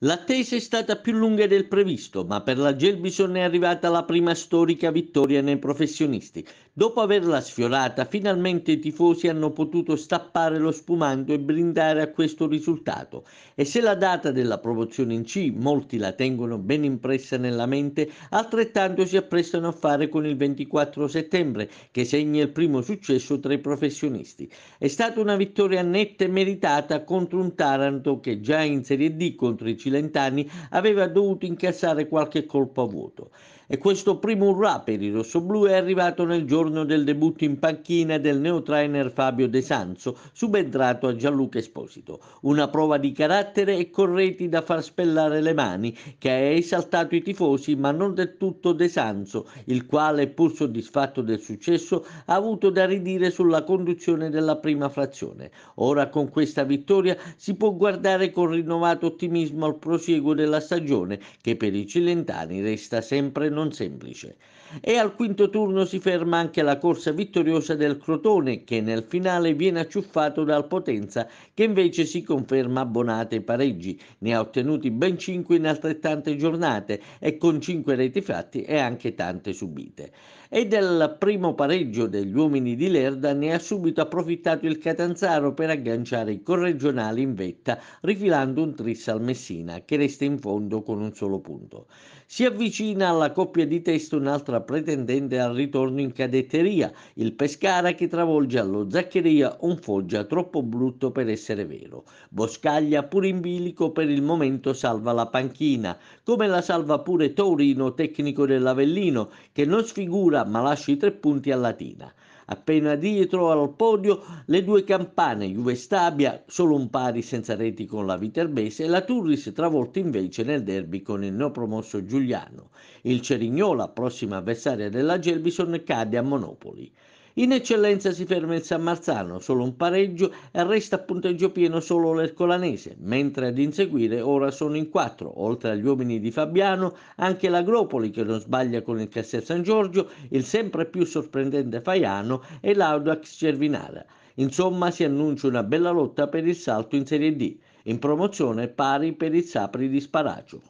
L'attesa è stata più lunga del previsto, ma per la Gelbison è arrivata la prima storica vittoria nei professionisti. Dopo averla sfiorata, finalmente i tifosi hanno potuto stappare lo spumante e brindare a questo risultato. E se la data della promozione in C molti la tengono ben impressa nella mente, altrettanto si apprestano a fare con il 24 settembre, che segna il primo successo tra i professionisti. È stata una vittoria netta e meritata contro un Taranto che già in Serie D contro i 14 aveva dovuto incassare qualche colpo a vuoto e questo primo urrà per i rossoblù è arrivato nel giorno del debutto in panchina del neotrainer Fabio De Sanso, subentrato a Gianluca Esposito. Una prova di carattere e correti da far spellare le mani, che ha esaltato i tifosi, ma non del tutto De Sanso, il quale, pur soddisfatto del successo, ha avuto da ridire sulla conduzione della prima frazione. Ora con questa vittoria si può guardare con rinnovato ottimismo al prosieguo della stagione che per i cilentani resta sempre non semplice. E al quinto turno si ferma anche la corsa vittoriosa del Crotone che nel finale viene acciuffato dal Potenza che invece si conferma abbonate pareggi. Ne ha ottenuti ben 5 in altrettante giornate e con 5 reti fatti e anche tante subite. E del primo pareggio degli uomini di Lerda ne ha subito approfittato il Catanzaro per agganciare i corregionali in vetta rifilando un tris al Messina Martina, che resta in fondo con un solo punto. Si avvicina alla coppia di testa un'altra pretendente al ritorno in cadetteria, il Pescara che travolge allo Zaccheria un Foggia troppo brutto per essere vero. Boscaglia pur in bilico per il momento salva la panchina, come la salva pure Taurino, tecnico dell'Avellino, che non sfigura ma lascia i tre punti a Latina. Appena dietro al podio le due campane, Juve Stabia, solo un pari senza reti con la Viterbese e la Turris travolto invece nel derby con il neopromosso Giuliano. Il Cerignola, prossima avversaria della Gerbison, cade a Monopoli. In eccellenza si ferma il San Marzano, solo un pareggio e resta a punteggio pieno solo l'Ercolanese, mentre ad inseguire ora sono in quattro, oltre agli uomini di Fabiano, anche l'Agropoli che non sbaglia con il Castel San Giorgio, il sempre più sorprendente Faiano e l'Audax Cervinara. Insomma, si annuncia una bella lotta per il salto in Serie D, in promozione pari per il Sapri di Sparaggio.